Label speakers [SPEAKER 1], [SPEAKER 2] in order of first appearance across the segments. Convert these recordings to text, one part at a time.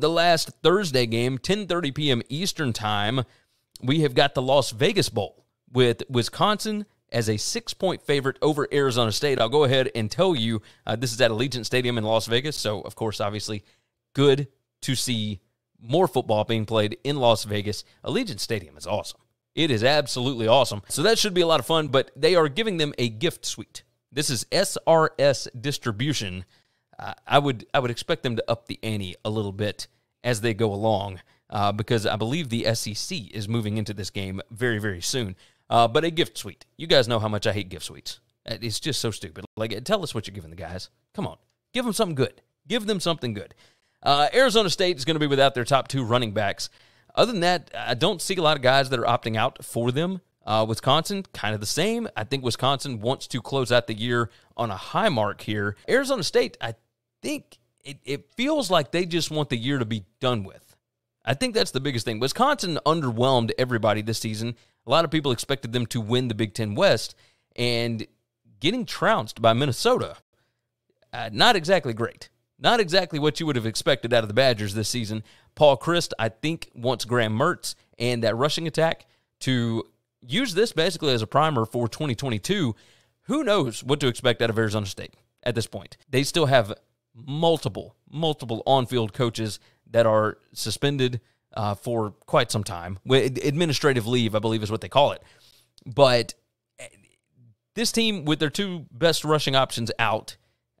[SPEAKER 1] the last Thursday game, 10:30 p.m. Eastern Time, we have got the Las Vegas Bowl with Wisconsin as a six-point favorite over Arizona State. I'll go ahead and tell you uh, this is at Allegiant Stadium in Las Vegas, so of course, obviously, good to see more football being played in Las Vegas. Allegiant Stadium is awesome. It is absolutely awesome. So that should be a lot of fun, but they are giving them a gift suite. This is SRS Distribution uh, I would I would expect them to up the ante a little bit as they go along uh, because I believe the SEC is moving into this game very very soon. Uh, but a gift suite. You guys know how much I hate gift suites. Uh, it's just so stupid. Like, tell us what you're giving the guys. Come on, give them something good. Give them something good. Uh, Arizona State is going to be without their top two running backs. Other than that, I don't see a lot of guys that are opting out for them. Uh, Wisconsin, kind of the same. I think Wisconsin wants to close out the year on a high mark here. Arizona State, I think it, it feels like they just want the year to be done with. I think that's the biggest thing. Wisconsin underwhelmed everybody this season. A lot of people expected them to win the Big Ten West, and getting trounced by Minnesota, uh, not exactly great. Not exactly what you would have expected out of the Badgers this season. Paul Christ, I think, wants Graham Mertz and that rushing attack to use this basically as a primer for 2022. Who knows what to expect out of Arizona State at this point? They still have multiple, multiple on field coaches that are suspended uh, for quite some time. Administrative leave, I believe, is what they call it. But eh, this team, with their two best rushing options out,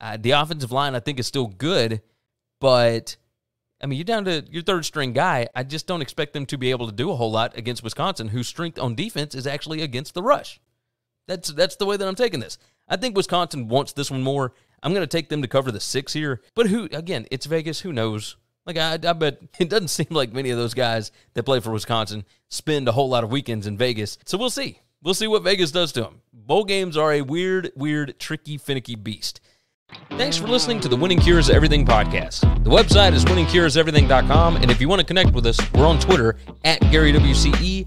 [SPEAKER 1] uh, the offensive line, I think, is still good. But, I mean, you're down to your third string guy. I just don't expect them to be able to do a whole lot against Wisconsin, whose strength on defense is actually against the rush. That's, that's the way that I'm taking this. I think Wisconsin wants this one more. I'm going to take them to cover the six here. But who, again, it's Vegas. Who knows? Like, I, I bet it doesn't seem like many of those guys that play for Wisconsin spend a whole lot of weekends in Vegas. So we'll see. We'll see what Vegas does to them. Bowl games are a weird, weird, tricky, finicky beast. Thanks for listening to the Winning Cures Everything podcast. The website is winningcureseverything.com, and if you want to connect with us, we're on Twitter at GaryWCE